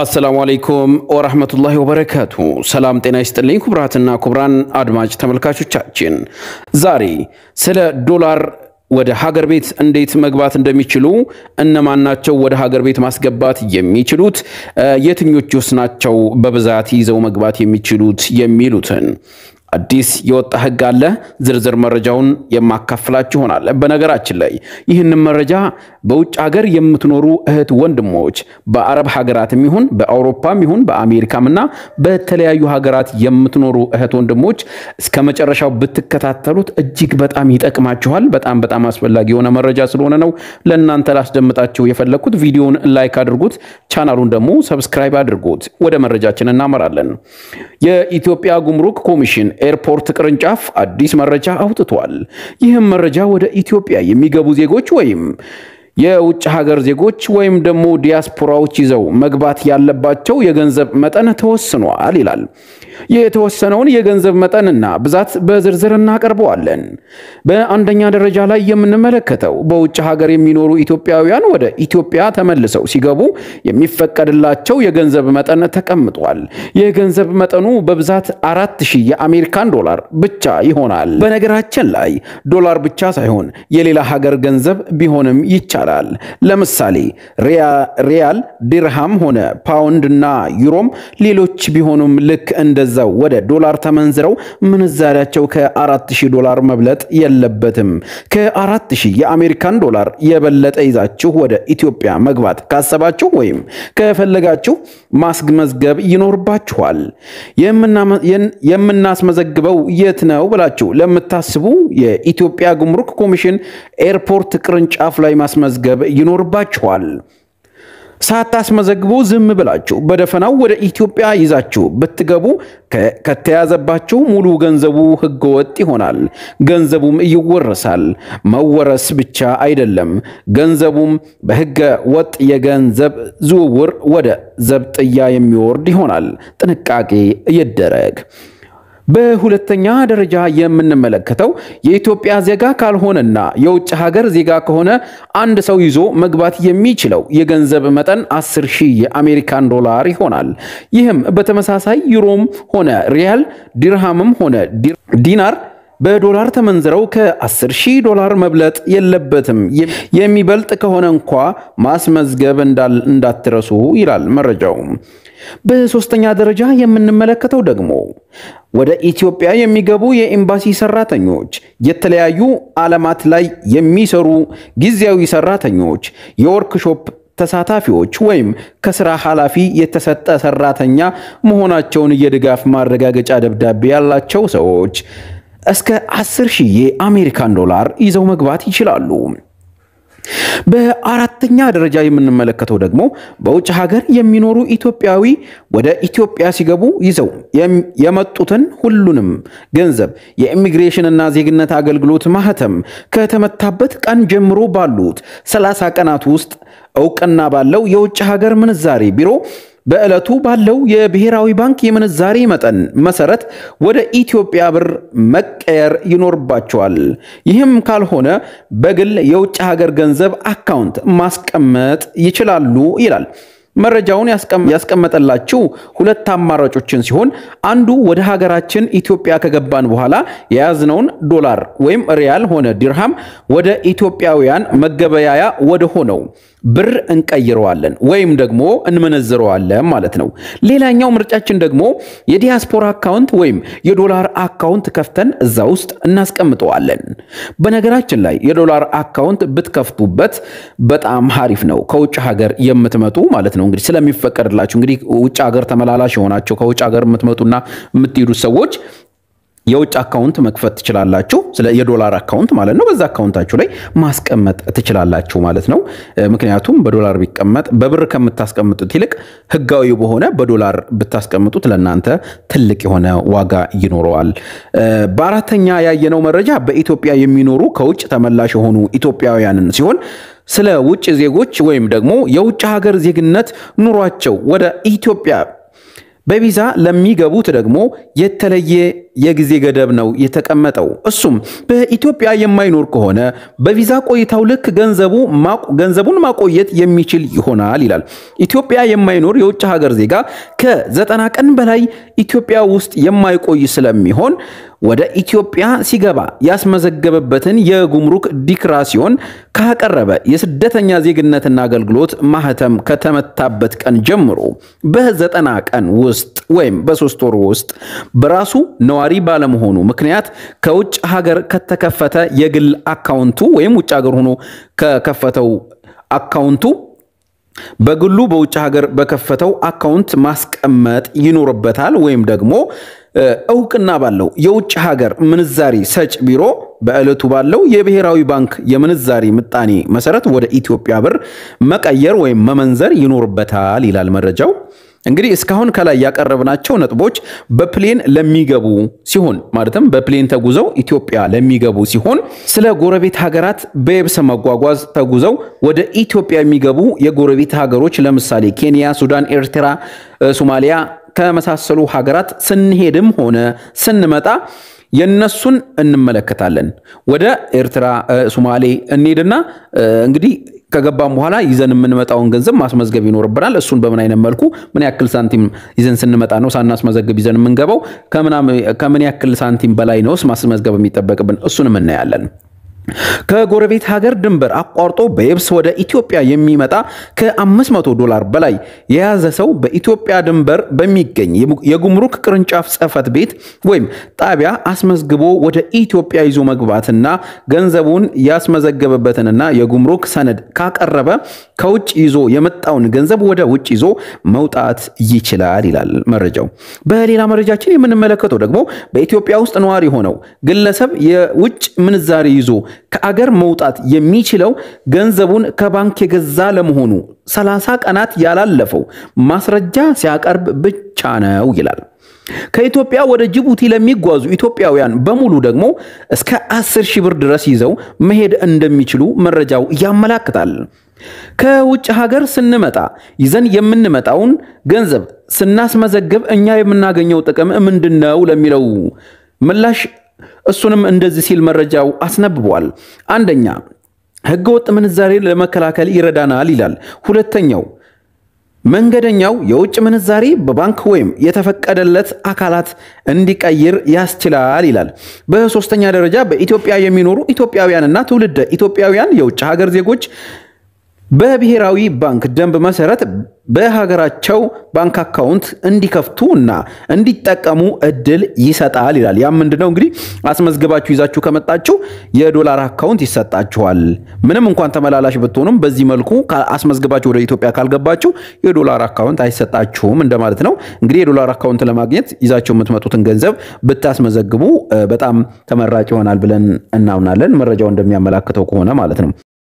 አሰላሙ አለይኩም ወራህመቱላሂ ወበረካቱ። ሰላም ጤና ይስጥልኝ ክቡራትና ኩብራን አድማጭ ተመልካቾቻችን ዛሬ ስለ ዶላር ወደ ሀገር ቤት እንዴት መግባት እንደሚችሉ፣ እነማን ናቸው ወደ ሀገር ቤት ማስገባት የሚችሉት፣ የትኞቹስ ናቸው በብዛት ይዘው መግባት የሚችሉት የሚሉትን አዲስ የወጣ ህግ አለ። ዝርዝር መረጃውን የማካፍላችሁ ይሆናል። በነገራችን ላይ ይህንን መረጃ በውጭ ሀገር የምትኖሩ እህት ወንድሞች በአረብ ሀገራትም ይሁን በአውሮፓም ይሁን በአሜሪካም እና በተለያዩ ሀገራት የምትኖሩ እህት ወንድሞች እስከ መጨረሻው ብትከታተሉት እጅግ በጣም ይጠቅማችኋል። በጣም በጣም አስፈላጊ የሆነ መረጃ ስለሆነ ነው ለእናንተ ላስደምጣችሁ የፈለግኩት። ቪዲዮውን ላይክ አድርጉት፣ ቻናሉን ደግሞ ሰብስክራይብ አድርጉት። ወደ መረጃችን እናመራለን። የኢትዮጵያ ጉምሩክ ኮሚሽን ኤርፖርት ቅርንጫፍ አዲስ መረጃ አውጥቷል። ይህም መረጃ ወደ ኢትዮጵያ የሚገቡ ዜጎች ወይም የውጭ ሀገር ዜጎች ወይም ደግሞ ዲያስፖራዎች ይዘው መግባት ያለባቸው የገንዘብ መጠን ተወስኗል ይላል። የተወሰነውን የገንዘብ መጠንና ብዛት በዝርዝር እናቀርበዋለን። በአንደኛ ደረጃ ላይ የምንመለከተው በውጭ ሀገር የሚኖሩ ኢትዮጵያውያን ወደ ኢትዮጵያ ተመልሰው ሲገቡ የሚፈቀድላቸው የገንዘብ መጠን ተቀምጧል። የገንዘብ መጠኑ በብዛት አ ሺህ የአሜሪካን ዶላር ብቻ ይሆናል። በነገራችን ላይ ዶላር ብቻ ሳይሆን የሌላ ሀገር ገንዘብ ቢሆንም ይቻል። ይቻላል። ለምሳሌ ሪያል፣ ዲርሃም ሆነ ፓውንድ እና ዩሮም ሌሎች ቢሆኑም ልክ እንደዛው ወደ ዶላር ተመንዝረው ምንዛሪያቸው ከ4000 ዶላር መብለጥ የለበትም። ከ4000 የአሜሪካን ዶላር የበለጠ ይዛችሁ ወደ ኢትዮጵያ መግባት ካሰባችሁ ወይም ከፈለጋችሁ ማስመዝገብ ይኖርባችኋል። የምናስመዘግበው የት ነው ብላችሁ ለምታስቡ የኢትዮጵያ ጉምሩክ ኮሚሽን ኤርፖርት ቅርንጫፍ ላይ ማስመዝ ይኖርባቸዋል ይኖርባችኋል። ሳታስመዘግቡ ዝም ብላችሁ በደፈናው ወደ ኢትዮጵያ ይዛችሁ ብትገቡ ከተያዘባችሁ ሙሉ ገንዘቡ ወጥ ይሆናል። ገንዘቡም ይወረሳል። መወረስ ብቻ አይደለም፣ ገንዘቡም በሕገ ወጥ የገንዘብ ዝውውር ወደ ዘብጥያ የሚወርድ ይሆናል። ጥንቃቄ ይደረግ። በሁለተኛ ደረጃ የምንመለከተው የኢትዮጵያ ዜጋ ካልሆነና የውጭ ሀገር ዜጋ ከሆነ አንድ ሰው ይዞ መግባት የሚችለው የገንዘብ መጠን 10 ሺህ የአሜሪካን ዶላር ይሆናል። ይህም በተመሳሳይ ዩሮም ሆነ ሪያል፣ ዲርሃምም ሆነ ዲናር በዶላር ተመንዝረው ከ10 ሺህ ዶላር መብለጥ የለበትም። የሚበልጥ ከሆነ እንኳ ማስመዝገብ እንዳትረሱ ይላል መረጃው። በሶስተኛ ደረጃ የምንመለከተው ደግሞ ወደ ኢትዮጵያ የሚገቡ የኤምባሲ ሰራተኞች፣ የተለያዩ ዓለማት ላይ የሚሰሩ ጊዜያዊ ሰራተኞች፣ የወርክሾፕ ተሳታፊዎች ወይም ከስራ ኃላፊ የተሰጠ ሰራተኛ መሆናቸውን የድጋፍ ማረጋገጫ ደብዳቤ ያላቸው ሰዎች እስከ 10 ሺህ የአሜሪካን ዶላር ይዘው መግባት ይችላሉ። በአራተኛ ደረጃ የምንመለከተው ደግሞ በውጭ ሀገር የሚኖሩ ኢትዮጵያዊ ወደ ኢትዮጵያ ሲገቡ ይዘው የመጡትን ሁሉንም ገንዘብ የኢሚግሬሽን እና ዜግነት አገልግሎት ማህተም ከተመታበት ቀን ጀምሮ ባሉት 30 ቀናት ውስጥ እውቅና ባለው የውጭ ሀገር ምንዛሬ ቢሮ በዕለቱ ባለው የብሔራዊ ባንክ የምንዛሬ መጠን መሰረት ወደ ኢትዮጵያ ብር መቀየር ይኖርባቸዋል። ይህም ካልሆነ በግል የውጭ ሀገር ገንዘብ አካውንት ማስቀመጥ ይችላሉ ይላል። መረጃውን ያስቀመጠላችሁ ሁለት አማራጮችን ሲሆን አንዱ ወደ ሀገራችን ኢትዮጵያ ከገባን በኋላ የያዝነውን ዶላር ወይም ሪያል ሆነ ዲርሃም ወደ ኢትዮጵያውያን መገበያያ ወደ ሆነው ብር እንቀይረዋለን ወይም ደግሞ እንመነዝረዋለን ማለት ነው። ሌላኛው ምርጫችን ደግሞ የዲያስፖራ አካውንት ወይም የዶላር አካውንት ከፍተን እዛ ውስጥ እናስቀምጠዋለን። በነገራችን ላይ የዶላር አካውንት ብትከፍቱበት በጣም ሀሪፍ ነው። ከውጭ ሀገር የምትመጡ ማለት ነው እንግዲህ ስለሚፈቀድላችሁ እንግዲህ ውጭ ሀገር ተመላላሽ የሆናቸው ከውጭ ሀገር የምትመጡና የምትሄዱ ሰዎች የውጭ አካውንት መክፈት ትችላላችሁ። የዶላር አካውንት ማለት ነው። በዛ አካውንታችሁ ላይ ማስቀመጥ ትችላላችሁ ማለት ነው። ምክንያቱም በዶላር ቢቀመጥ በብር ከምታስቀምጡት ይልቅ ሕጋዊ በሆነ በዶላር ብታስቀምጡት ለእናንተ ትልቅ የሆነ ዋጋ ይኖረዋል። በአራተኛ ያየነው መረጃ በኢትዮጵያ የሚኖሩ ከውጭ ተመላሽ የሆኑ ኢትዮጵያውያንን ሲሆን ስለ ውጭ ዜጎች ወይም ደግሞ የውጭ ሀገር ዜግነት ኑሯቸው ወደ ኢትዮጵያ በቪዛ ለሚገቡት ደግሞ የተለየ የጊዜ ገደብ ነው የተቀመጠው። እሱም በኢትዮጵያ የማይኖር ከሆነ በቪዛ ቆይታው ልክ ገንዘቡን ማቆየት የሚችል ይሆናል ይላል። ኢትዮጵያ የማይኖር የውጭ ሀገር ዜጋ ከዘጠና ቀን በላይ ኢትዮጵያ ውስጥ የማይቆይ ስለሚሆን ወደ ኢትዮጵያ ሲገባ ያስመዘገበበትን የጉምሩክ ዲክራሲዮን ካቀረበ የስደተኛ ዜግነትና አገልግሎት ማህተም ከተመታበት ቀን ጀምሮ በዘጠና ቀን ውስጥ ወይም በሶስት ወር ውስጥ በራሱ ነዋሪ ባለመሆኑ ምክንያት ከውጭ ሀገር ከተከፈተ የግል አካውንቱ ወይም ውጭ ሀገር ሆኖ ከከፈተው አካውንቱ በግሉ በውጭ ሀገር በከፈተው አካውንት ማስቀመጥ ይኖርበታል ወይም ደግሞ እውቅና ባለው የውጭ ሀገር ምንዛሪ ሰጭ ቢሮ በዕለቱ ባለው የብሔራዊ ባንክ የምንዛሪ ምጣኔ መሰረት ወደ ኢትዮጵያ ብር መቀየር ወይም መመንዘር ይኖርበታል ይላል መረጃው። እንግዲህ እስካሁን ከላይ ያቀረብናቸው ነጥቦች በፕሌን ለሚገቡ ሲሆን ማለትም በፕሌን ተጉዘው ኢትዮጵያ ለሚገቡ ሲሆን ስለ ጎረቤት ሀገራት በየብስ መጓጓዝ ተጉዘው ወደ ኢትዮጵያ የሚገቡ የጎረቤት ሀገሮች ለምሳሌ ኬንያ፣ ሱዳን፣ ኤርትራ፣ ሶማሊያ ከመሳሰሉ ሀገራት ስንሄድም ሆነ ስንመጣ የነሱን እንመለከታለን። ወደ ኤርትራ፣ ሶማሌ እንሄድና እንግዲህ ከገባም በኋላ ይዘን የምንመጣውን ገንዘብ ማስመዝገብ ይኖርብናል። እሱን በምን አይነት መልኩ ምን ያክል ሳንቲም ይዘን ስንመጣ ነው ሳናስመዘግብ ይዘን የምንገባው? ከምን ያክል ሳንቲም በላይ ነውስ ማስመዝገብ የሚጠበቅብን? እሱንም እናያለን። ከጎረቤት ሀገር ድንበር አቋርጦ በየብስ ወደ ኢትዮጵያ የሚመጣ ከ500 ዶላር በላይ የያዘ ሰው በኢትዮጵያ ድንበር በሚገኝ የጉምሩክ ቅርንጫፍ ጽሕፈት ቤት ወይም ጣቢያ አስመዝግቦ ወደ ኢትዮጵያ ይዞ መግባትና ገንዘቡን ያስመዘገበበትንና የጉምሩክ ሰነድ ካቀረበ ከውጭ ይዞ የመጣውን ገንዘብ ወደ ውጭ ይዞ መውጣት ይችላል ይላል መረጃው። በሌላ መረጃችን የምንመለከተው ደግሞ በኢትዮጵያ ውስጥ ነዋሪ ሆነው ግለሰብ የውጭ ምንዛሪ ይዞ ከአገር መውጣት የሚችለው ገንዘቡን ከባንክ የገዛ ለመሆኑ 30 ቀናት ያላለፈው ማስረጃ ሲያቀርብ ብቻ ነው ይላል። ከኢትዮጵያ ወደ ጅቡቲ ለሚጓዙ ኢትዮጵያውያን በሙሉ ደግሞ እስከ 10 ሺህ ብር ድረስ ይዘው መሄድ እንደሚችሉ መረጃው ያመላክታል። ከውጭ ሀገር ስንመጣ ይዘን የምንመጣውን ገንዘብ ስናስመዘግብ እኛ የምናገኘው ጥቅም ምንድን ነው ለሚለው ምላሽ እሱንም እንደዚህ ሲል መረጃው አስነብቧል። አንደኛ ህገወጥ ምንዛሬ ለመከላከል ይረዳናል ይላል። ሁለተኛው መንገደኛው የውጭ ምንዛሪ በባንክ ወይም የተፈቀደለት አካላት እንዲቀይር ያስችላል ይላል። በሶስተኛ ደረጃ በኢትዮጵያ የሚኖሩ ኢትዮጵያውያንና ትውልደ ኢትዮጵያውያን የውጭ ሀገር ዜጎች በብሔራዊ ባንክ ደንብ መሰረት በሀገራቸው ባንክ አካውንት እንዲከፍቱ እና እንዲጠቀሙ እድል ይሰጣል ይላል። ያ ምንድነው እንግዲህ አስመዝግባችሁ ይዛችሁ ከመጣችሁ የዶላር አካውንት ይሰጣችኋል። ምንም እንኳን ተመላላሽ ብትሆኑም በዚህ መልኩ አስመዝግባችሁ ወደ ኢትዮጵያ ካልገባችሁ የዶላር አካውንት አይሰጣችሁም እንደማለት ነው። እንግዲህ የዶላር አካውንት ለማግኘት ይዛችሁ የምትመጡትን ገንዘብ ብታስመዘግቡ በጣም ተመራጭ ይሆናል ብለን እናምናለን። መረጃው እንደሚያመላክተው ከሆነ ማለት ነው።